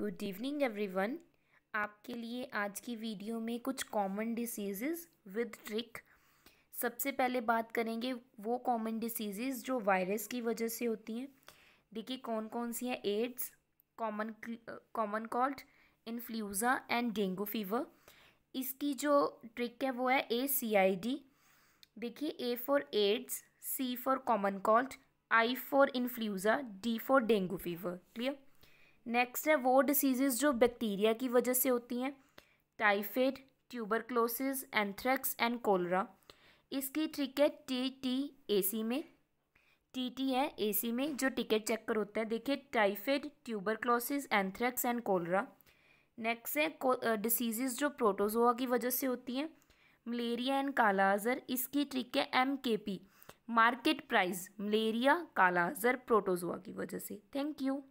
good evening everyone आपके लिए आज की वीडियो में कुछ कॉमन डिसीज़ेस विद ट्रिक सबसे पहले बात करेंगे वो कॉमन डिसीज़ेस जो वायरस की वजह से होती हैं देखिए कौन कौन सी हैं AIDS common common cold influenza and dengue fever इसकी जो ट्रिक है वो है ए सी आई डी देखिए A for AIDS C for common cold I for influenza D for dengue fever clear next है वो डिसीजेज जो बैक्टीरिया की वजह से होती हैं typhoid tuberculosis anthrax and cholera इसकी ट्रिक है टी टी ए सी में टी टी है ए सी में जो टिकट चेक कर होता है देखिए typhoid tuberculosis anthrax and cholera next है डिसीजेज़ जो प्रोटोजोआ की वजह से होती हैं मलेरिया एंड कालाजर इसकी ट्रिक है M K P market price malaria कालाजर प्रोटोजोआ की वजह से थैंक यू